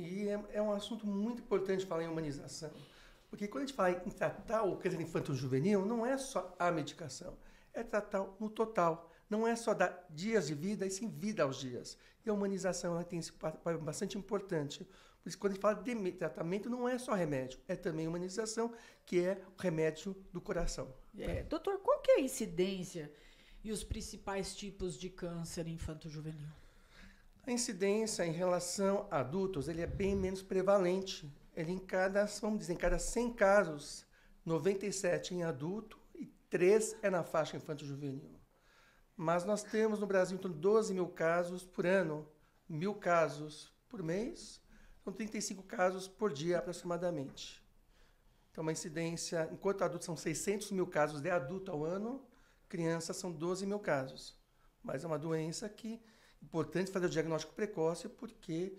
E é, é um assunto muito importante falar em humanização. Porque quando a gente fala em tratar o câncer infanto-juvenil, não é só a medicação, é tratar no total. Não é só dar dias de vida, e sim vida aos dias. E a humanização ela tem esse papel bastante importante. Por isso, quando a gente fala de tratamento, não é só remédio, é também humanização, que é o remédio do coração. É, doutor, qual que é a incidência e os principais tipos de câncer infanto-juvenil? A incidência em relação a adultos ele é bem menos prevalente. Ele em cada, vamos dizer, em cada 100 casos, 97 em adulto e 3 é na faixa infantil juvenil Mas nós temos no Brasil em então, 12 mil casos por ano, mil casos por mês, são então, 35 casos por dia aproximadamente. Então, uma incidência, enquanto adultos são 600 mil casos de adulto ao ano, crianças são 12 mil casos. Mas é uma doença que Importante fazer o diagnóstico precoce porque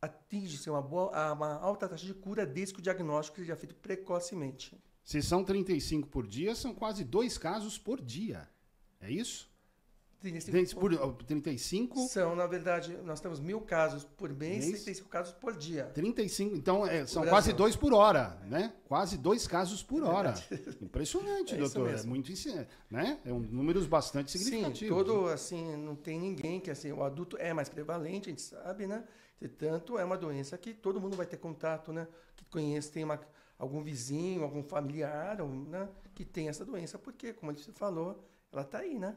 atinge-se assim, uma, boa, uma alta taxa de cura desde que o diagnóstico seja feito precocemente. Se são 35 por dia, são quase dois casos por dia. É isso? 35, por, 35 são, na verdade, nós temos mil casos por mês, mês? 35 casos por dia. 35, então é, são quase dois por hora, é. né? Quase dois casos por é hora. Impressionante, é doutor. É muito, né? É um números bastante significativo Sim, todo assim, não tem ninguém que assim, o adulto é mais prevalente, a gente sabe, né? Entretanto, é uma doença que todo mundo vai ter contato, né? Que conhece, tem uma, algum vizinho, algum familiar, né? Que tem essa doença, porque como a gente falou, ela está aí, né?